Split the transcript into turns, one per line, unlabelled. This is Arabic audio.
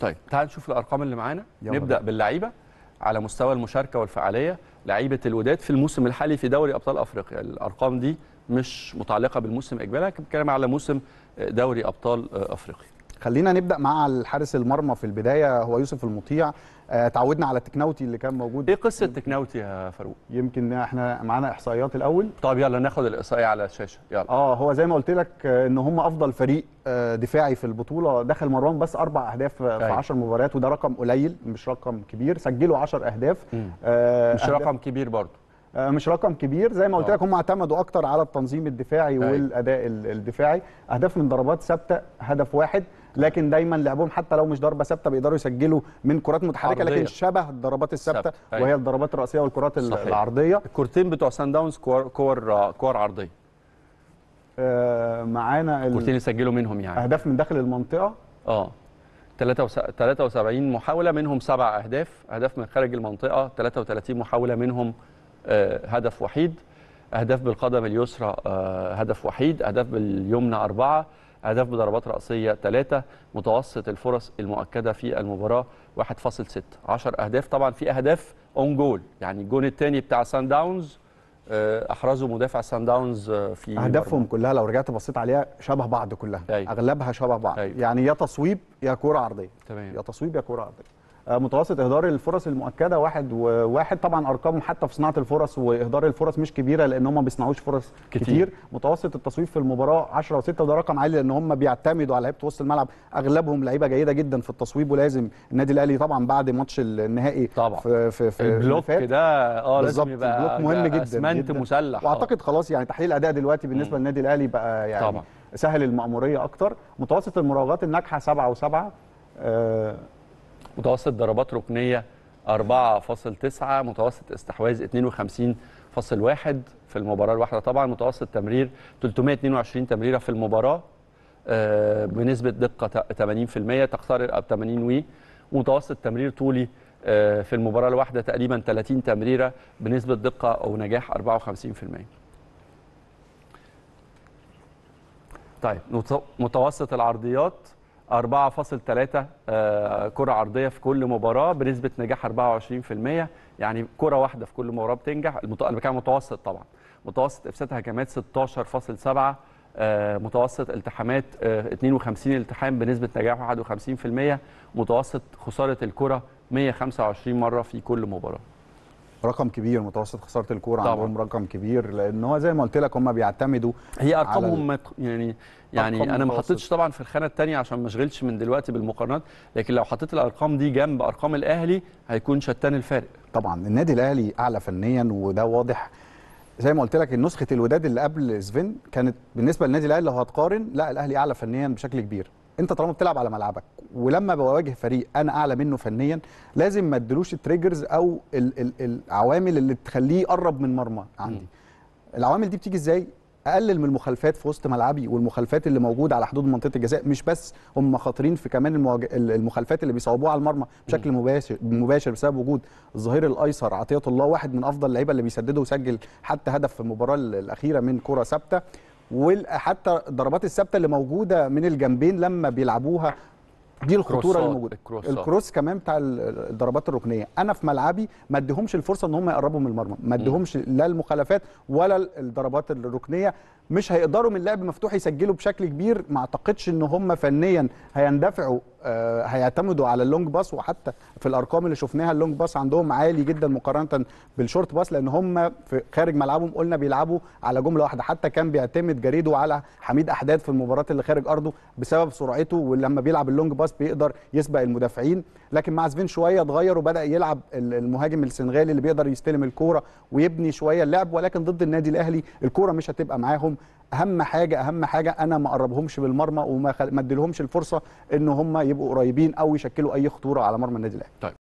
طيب تعال نشوف الارقام اللي معانا نبدا باللعيبه على مستوى المشاركه والفعاليه لعيبه الوداد في الموسم الحالي في دوري ابطال افريقيا الارقام دي مش متعلقه بالموسم اجمالا بتكلم على موسم دوري ابطال افريقيا
خلينا نبدا مع الحارس المرمى في البدايه هو يوسف المطيع اتعودنا آه، على التكناوتي اللي كان موجود ايه قصه التكناوتي يا
فاروق يمكن احنا معانا احصائيات الاول طب يلا ناخد الاحصائيه على الشاشه يلا اه هو زي
ما قلت لك آه، ان هم افضل فريق آه، دفاعي في البطوله دخل مروان بس اربع اهداف في 10 أيوة. مباريات وده رقم قليل مش رقم كبير سجلوا 10 اهداف مش أهداف رقم
كبير برضه
آه، مش رقم كبير زي ما قلت آه. لك هم اعتمدوا اكتر على التنظيم الدفاعي أيوة. والاداء الدفاعي اهداف من ضربات ثابته هدف واحد لكن دايما لعبهم حتى لو مش ضربه ثابته بيقدروا يسجلوا من كرات متحركه لكن شبه الضربات الثابته أيوة. وهي الضربات الراسيه والكرات صحيح.
العرضيه الكورتين بتوع سان داونز كور كور, كور عرضيه
آه معانا الكورتين اللي سجلوا منهم يعني اهداف من داخل المنطقه
اه 73 محاوله منهم سبع اهداف اهداف من خارج المنطقه 33 محاوله منهم آه، هدف وحيد اهداف بالقدم اليسرى آه، هدف وحيد اهداف باليمنى اربعه اهداف بضربات راسيه ثلاثه متوسط الفرص المؤكده في المباراه 1.6 10 اهداف طبعا في اهداف اون جول يعني الجون الثاني بتاع سان داونز احرزه
مدافع سان آه، داونز في اهدافهم كلها لو رجعت بصيت عليها شبه بعض كلها أيوة. اغلبها شبه بعض أيوة. يعني يا تصويب يا كوره عرضيه تمام. يا تصويب يا كوره عرضيه متوسط اهدار الفرص المؤكده واحد وواحد طبعا ارقامهم حتى في صناعه الفرص واهدار الفرص مش كبيره لان هم ما بيصنعوش فرص كتير. كتير متوسط التصويب في المباراه 10 و6 وده رقم عالي لان هم بيعتمدوا على لعيبه وسط الملعب اغلبهم لعيبه جيده جدا في التصويب ولازم النادي الاهلي طبعا بعد ماتش النهائي طبعا في في في البلوك
ده اه لازم يبقى بلوك مهم جدا اسمنت مسلح واعتقد
خلاص يعني تحليل الاداء دلوقتي بالنسبه مم. للنادي الاهلي بقى يعني طبعا. سهل المأموريه اكتر متوسط المراوغات الناجحه 7 و7
متوسط ضربات ركنيه 4.9 متوسط استحواذ 52.1 في المباراه الواحده طبعا متوسط تمرير 322 تمريره في المباراه آه، بنسبه دقه 80% تقترب 80 وي ومتوسط تمرير طولي آه، في المباراه الواحده تقريبا 30 تمريره بنسبه دقه او نجاح 54% طيب متوسط العرضيات 4.3 آه، كرة عرضية في كل مباراة بنسبة نجاح 24% يعني كرة واحدة في كل مباراة بتنجح المت... أنا بتكلم متوسط طبعا متوسط إفساد هجمات 16.7 متوسط التحامات 52 آه، التحام بنسبة نجاح 51% متوسط خسارة الكرة 125 مرة في كل مباراة
رقم كبير متوسط خساره الكوره عندهم رقم كبير لان هو زي ما قلت لك هم بيعتمدوا هي ارقامهم ال...
يعني يعني انا ما حطيتش طبعا في الخانه الثانيه عشان ما اشغلش من دلوقتي بالمقارنات لكن لو حطيت الارقام دي جنب ارقام الاهلي هيكون شتان الفارق
طبعا النادي الاهلي اعلى فنيا وده واضح زي ما قلت لك نسخه الوداد اللي قبل سفين كانت بالنسبه للنادي الاهلي لو هتقارن لا الاهلي اعلى فنيا بشكل كبير انت طالما بتلعب على ملعبك ولما بواجه فريق انا اعلى منه فنيا لازم ما ادلوش التريجرز او الـ الـ العوامل اللي تخليه يقرب من مرمى عندي م. العوامل دي بتيجي ازاي اقلل من المخالفات في وسط ملعبي والمخالفات اللي موجوده على حدود منطقه الجزاء مش بس هم خاطرين في كمان المواج... المخالفات اللي بيصوبوها على المرمى بشكل مباشر مباشر بسبب وجود الظهير الايسر عطيه الله واحد من افضل اللعيبه اللي بيسدده وسجل حتى هدف في المباراه الاخيره من كره ثابته وحتى الضربات الثابته اللي موجوده من الجنبين لما بيلعبوها دي الخطوره اللي موجوده الكروس, الكروس كمان بتاع الضربات الركنيه انا في ملعبي ما اديهمش الفرصه ان هم يقربوا من المرمى ما اديهمش لا المخالفات ولا الضربات الركنيه مش هيقدروا من لعب مفتوح يسجلوا بشكل كبير ما اعتقدش ان هم فنيا هيندفعوا آه، هيعتمدوا على اللونج باس وحتى في الارقام اللي شفناها اللونج باس عندهم عالي جدا مقارنه بالشورت باس لان هم في خارج ملعبهم قلنا بيلعبوا على جمله واحده حتى كان بيعتمد جريده على حميد احداد في المباراه اللي خارج ارضه بسبب سرعته ولما بيلعب اللونج باس بيقدر يسبق المدافعين لكن مع زفين شويه اتغير وبدا يلعب المهاجم السنغالي اللي بيقدر يستلم الكوره ويبني شويه اللعب ولكن ضد النادي الاهلي الكوره مش هتبقى معاهم اهم حاجه اهم حاجه انا ما اقربهمش بالمرمى وما ادلهمش اديلهمش الفرصه ان هم يبقوا قريبين او يشكلوا اي خطوره على مرمى النادي الاهلي طيب.